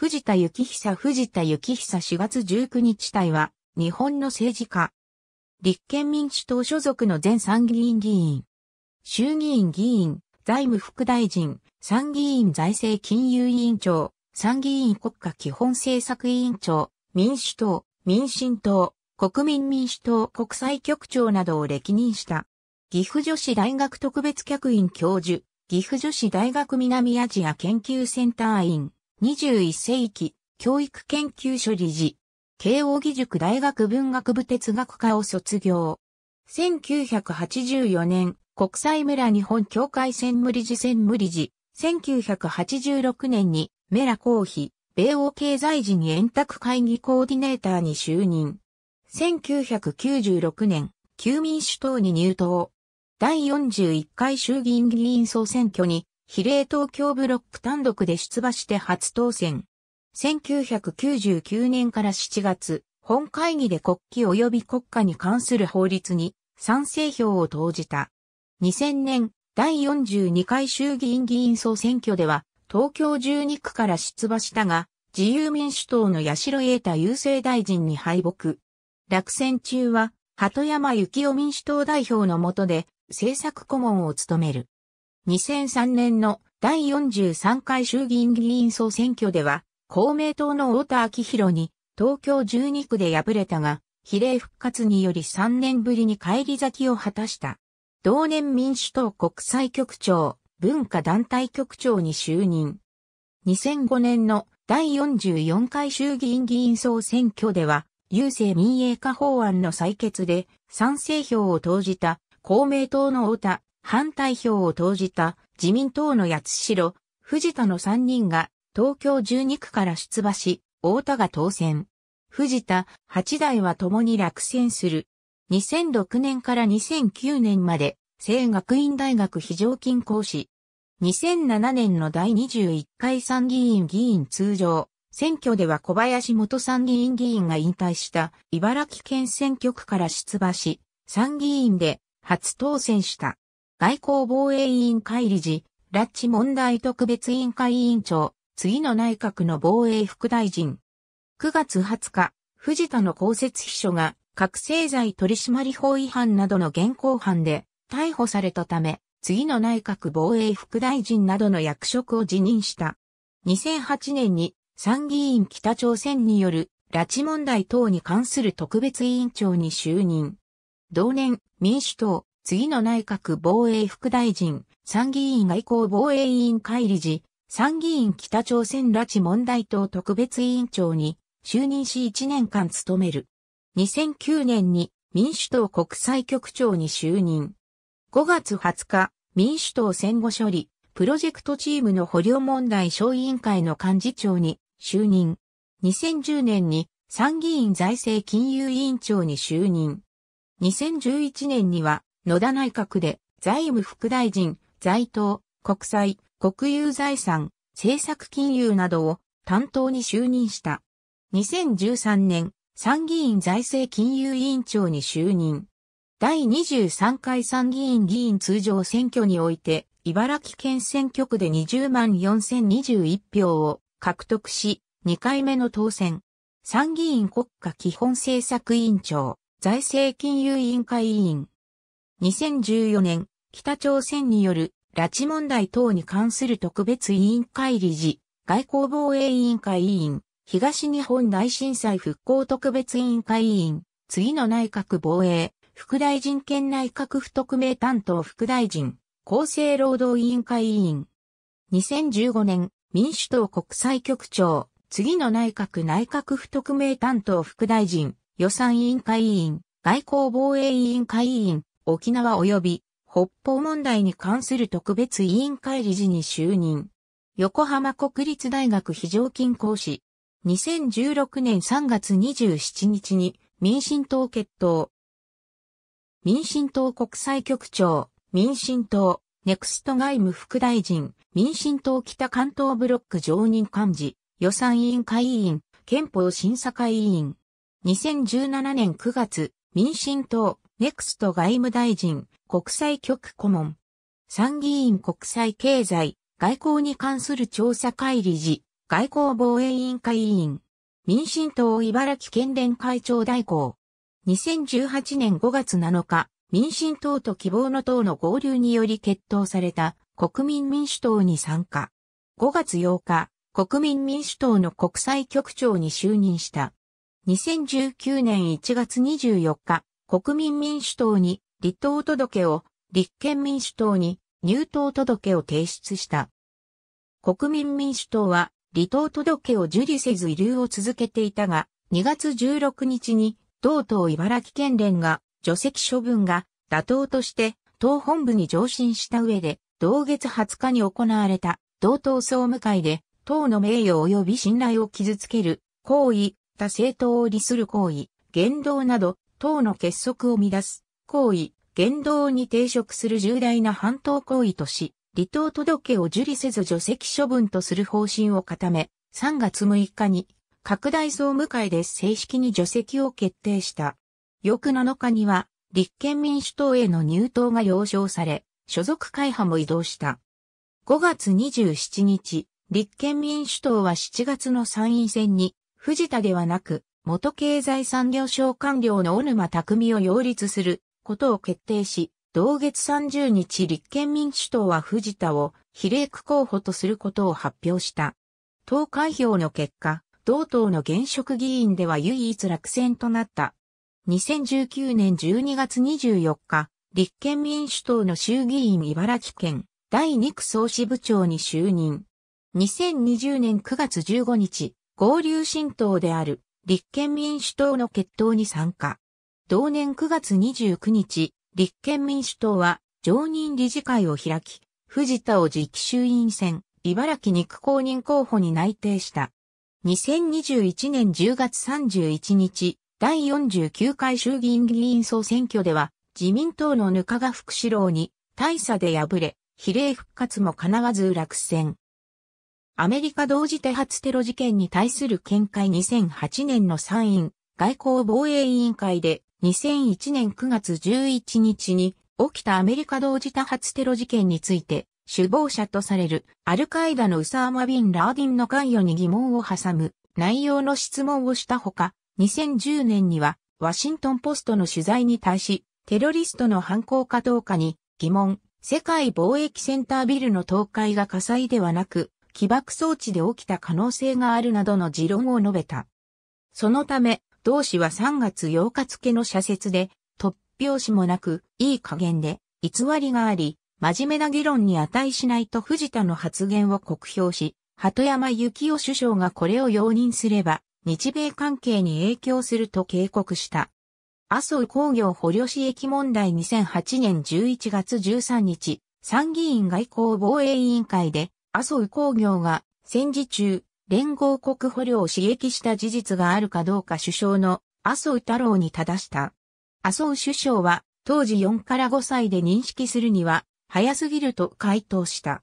藤田幸久藤田幸久4月19日隊は、日本の政治家。立憲民主党所属の前参議院議員。衆議院議員、財務副大臣、参議院財政金融委員長、参議院国家基本政策委員長、民主党、民進党、国民民主党国際局長などを歴任した。岐阜女子大学特別客員教授、岐阜女子大学南アジア研究センター員。21世紀教育研究所理事、慶応義塾大学文学部哲学科を卒業。1984年、国際メラ日本協会専務理事専務理事、1986年にメラ公費、米欧経済時に円卓会議コーディネーターに就任。1996年、旧民主党に入党。第41回衆議院議員総選挙に比例東京ブロック単独で出馬して初当選。1999年から7月、本会議で国旗及び国家に関する法律に賛成票を投じた。2000年、第42回衆議院議員総選挙では、東京12区から出馬したが、自由民主党の八代栄太郵政大臣に敗北。落選中は、鳩山幸夫民主党代表の下で、政策顧問を務める。2003年の第43回衆議院議員総選挙では、公明党の太田昭弘に東京12区で敗れたが、比例復活により3年ぶりに返り咲きを果たした。同年民主党国際局長、文化団体局長に就任。2005年の第44回衆議院議員総選挙では、郵政民営化法案の採決で賛成票を投じた公明党の太田反対票を投じた自民党の八代、藤田の3人が東京12区から出馬し、大田が当選。藤田、八代は共に落選する。2006年から2009年まで、聖学院大学非常勤講師。2007年の第21回参議院議員通常、選挙では小林元参議院議員が引退した茨城県選挙区から出馬し、参議院で初当選した。外交防衛委員会理事、拉致問題特別委員会委員長、次の内閣の防衛副大臣。9月20日、藤田の公設秘書が覚醒剤取締法違反などの現行犯で逮捕されたため、次の内閣防衛副大臣などの役職を辞任した。2008年に参議院北朝鮮による拉致問題等に関する特別委員長に就任。同年、民主党、次の内閣防衛副大臣、参議院外交防衛委員会理事、参議院北朝鮮拉致問題等特別委員長に就任し1年間務める。2009年に民主党国際局長に就任。5月20日、民主党戦後処理、プロジェクトチームの捕虜問題小委員会の幹事長に就任。2010年に参議院財政金融委員長に就任。2011年には野田内閣で財務副大臣、財党、国債、国有財産、政策金融などを担当に就任した。2013年、参議院財政金融委員長に就任。第23回参議院議員通常選挙において、茨城県選挙区で20万4021票を獲得し、2回目の当選。参議院国家基本政策委員長、財政金融委員会委員。2014年、北朝鮮による拉致問題等に関する特別委員会理事、外交防衛委員会委員、東日本大震災復興特別委員会委員、次の内閣防衛、副大臣兼内閣府特命担当副大臣、厚生労働委員会委員。2015年、民主党国際局長、次の内閣内閣府特命担当副大臣、予算委員会委員、外交防衛委員会委員、沖縄及び北方問題に関する特別委員会理事に就任。横浜国立大学非常勤講師。2016年3月27日に民進党決闘。民進党国際局長、民進党、ネクスト外務副大臣、民進党北関東ブロック常任幹事、予算委員会委員、憲法審査会委員。2017年9月、民進党、ネクスト外務大臣、国際局顧問。参議院国際経済、外交に関する調査会理事、外交防衛委員会委員。民進党茨城県連会長代行。2018年5月7日、民進党と希望の党の合流により決闘された国民民主党に参加。5月8日、国民民主党の国際局長に就任した。2019年1月24日、国民民主党に離党届を、立憲民主党に入党届を提出した。国民民主党は離党届を受理せず遺留を続けていたが、2月16日に同党茨城県連が除籍処分が妥当として党本部に上申した上で、同月20日に行われた同党総務会で、党の名誉及び信頼を傷つける行為、他政党を利する行為、言動など党の結束を乱す行為、言動に抵触する重大な反党行為とし、離党届を受理せず除籍処分とする方針を固め、3月6日に拡大総務会で正式に除籍を決定した。翌7日には、立憲民主党への入党が了承され、所属会派も移動した。5月27日、立憲民主党は7月の参院選に、藤田ではなく、元経済産業省官僚の小沼匠を擁立することを決定し、同月30日立憲民主党は藤田を比例区候補とすることを発表した。党開票の結果、同党の現職議員では唯一落選となった。2019年12月24日、立憲民主党の衆議院茨城県第2区総支部長に就任。2020年9月15日、合流新党である立憲民主党の決闘に参加。同年9月29日、立憲民主党は常任理事会を開き、藤田を次期衆院選、茨城2区公認候補に内定した。2021年10月31日、第49回衆議院議員総選挙では、自民党のぬかが福士郎に大差で敗れ、比例復活も必わず落選。アメリカ同時多発テロ事件に対する見解2008年の参院外交防衛委員会で2001年9月11日に起きたアメリカ同時多発テロ事件について首謀者とされるアルカイダのウサーマ・ビン・ラーディンの関与に疑問を挟む内容の質問をしたほか2010年にはワシントンポストの取材に対しテロリストの犯行かどうかに疑問世界貿易センタービルの倒壊が火災ではなく起爆装置で起きた可能性があるなどの持論を述べた。そのため、同氏は3月8日付の社説で、突拍子もなく、いい加減で、偽りがあり、真面目な議論に値しないと藤田の発言を酷評し、鳩山幸夫首相がこれを容認すれば、日米関係に影響すると警告した。麻生工業捕虜市役問題2008年11月13日、参議院外交防衛委員会で、麻生工業が戦時中、連合国捕虜を刺激した事実があるかどうか首相の麻生太郎に正した。麻生首相は当時4から5歳で認識するには早すぎると回答した。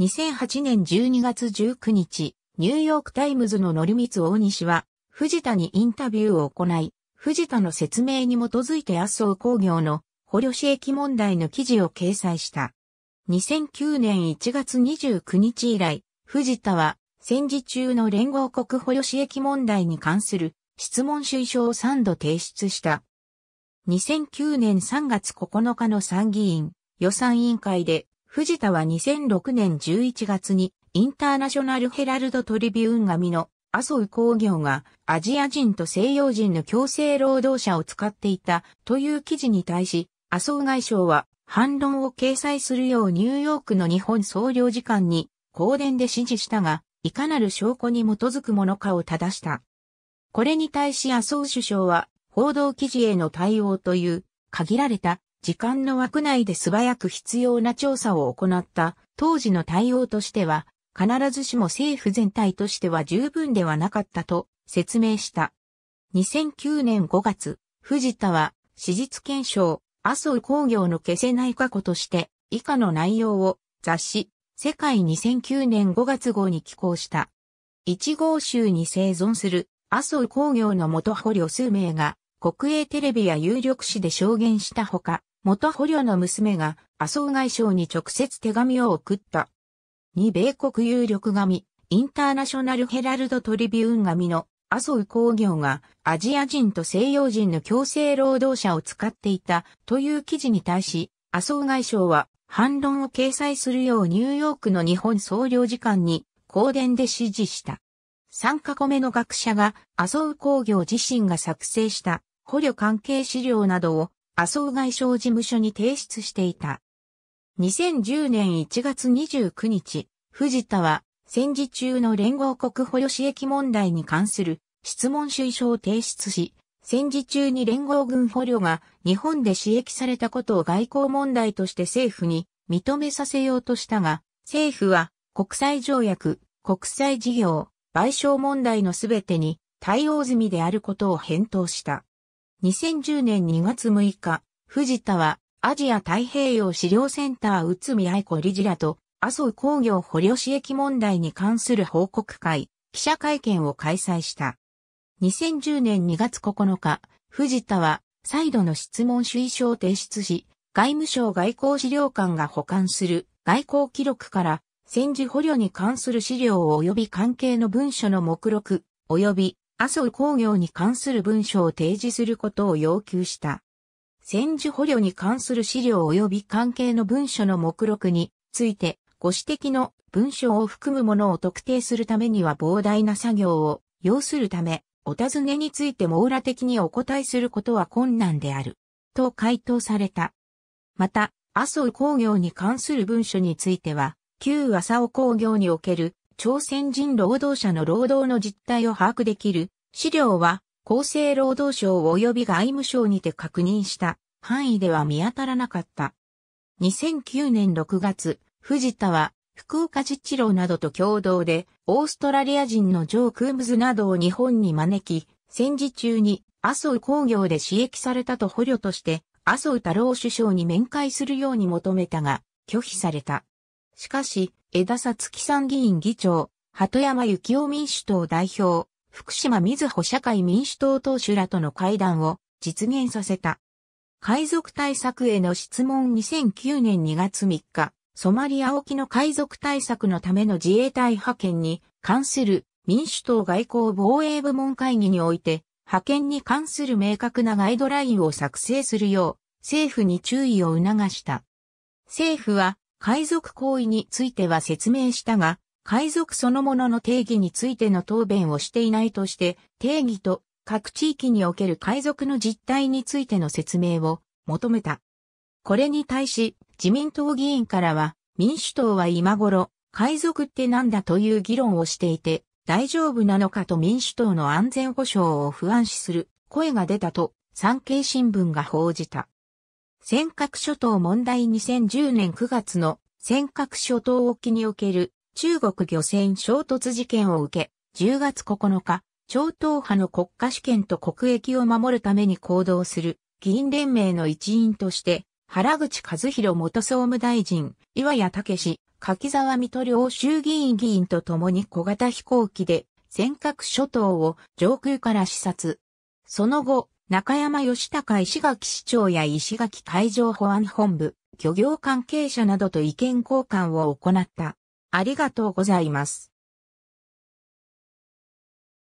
2008年12月19日、ニューヨークタイムズのミ光大西は藤田にインタビューを行い、藤田の説明に基づいて麻生工業の捕虜刺激問題の記事を掲載した。2009年1月29日以来、藤田は戦時中の連合国保有市役問題に関する質問主意書を3度提出した。2009年3月9日の参議院予算委員会で、藤田は2006年11月にインターナショナルヘラルドトリビューン紙の麻生工業がアジア人と西洋人の強制労働者を使っていたという記事に対し、麻生外相は反論を掲載するようニューヨークの日本総領事館に公電で指示したが、いかなる証拠に基づくものかを正した。これに対し麻生首相は、報道記事への対応という、限られた時間の枠内で素早く必要な調査を行った当時の対応としては、必ずしも政府全体としては十分ではなかったと説明した。2009年5月、藤田は史実検証、麻生工業の消せない過去として、以下の内容を雑誌、世界2009年5月号に寄稿した。1号集に生存する麻生工業の元捕虜数名が国営テレビや有力紙で証言したほか、元捕虜の娘が麻生外相に直接手紙を送った。2米国有力紙、インターナショナルヘラルドトリビューン紙の麻生工業がアジア人と西洋人の強制労働者を使っていたという記事に対し、麻生外相は反論を掲載するようニューヨークの日本総領事館に公電で指示した。参カ個目の学者が麻生工業自身が作成した捕虜関係資料などを麻生外相事務所に提出していた。2010年1月29日、藤田は戦時中の連合国保有市役問題に関する質問主意書を提出し、戦時中に連合軍捕虜が日本で使役されたことを外交問題として政府に認めさせようとしたが、政府は国際条約、国際事業、賠償問題のすべてに対応済みであることを返答した。2010年2月6日、藤田はアジア太平洋資料センター内海愛子理事らと麻生工業虜吉役問題に関する報告会、記者会見を開催した。2010年2月9日、藤田は再度の質問主意書を提出し、外務省外交資料館が保管する外交記録から戦時捕虜に関する資料及び関係の文書の目録及び麻生工業に関する文書を提示することを要求した。戦時捕虜に関する資料及び関係の文書の目録についてご指摘の文章を含むものを特定するためには膨大な作業を要するため、お尋ねについて網羅的にお答えすることは困難である。と回答された。また、麻生工業に関する文書については、旧麻生工業における朝鮮人労働者の労働の実態を把握できる資料は、厚生労働省及び外務省にて確認した範囲では見当たらなかった。2009年6月、藤田は、福岡実郎などと共同で、オーストラリア人のジョー・クームズなどを日本に招き、戦時中に麻生工業で刺激されたと捕虜として、麻生太郎首相に面会するように求めたが、拒否された。しかし、枝さつき参議院議長、鳩山幸雄民主党代表、福島瑞穂社会民主党党首らとの会談を実現させた。海賊対策への質問2009年2月3日、ソマリア沖の海賊対策のための自衛隊派遣に関する民主党外交防衛部門会議において、派遣に関する明確なガイドラインを作成するよう、政府に注意を促した。政府は、海賊行為については説明したが、海賊そのものの定義についての答弁をしていないとして、定義と各地域における海賊の実態についての説明を求めた。これに対し、自民党議員からは、民主党は今頃、海賊ってなんだという議論をしていて、大丈夫なのかと民主党の安全保障を不安視する声が出たと産経新聞が報じた。尖閣諸島問題2010年9月の尖閣諸島沖における中国漁船衝突事件を受け、10月9日、超党派の国家主権と国益を守るために行動する議員連盟の一員として原口和弘元総務大臣、岩谷武柿沢水戸両衆議院議員と共に小型飛行機で尖閣諸島を上空から視察。その後、中山義高石垣市長や石垣海上保安本部、漁業関係者などと意見交換を行った。ありがとうございます。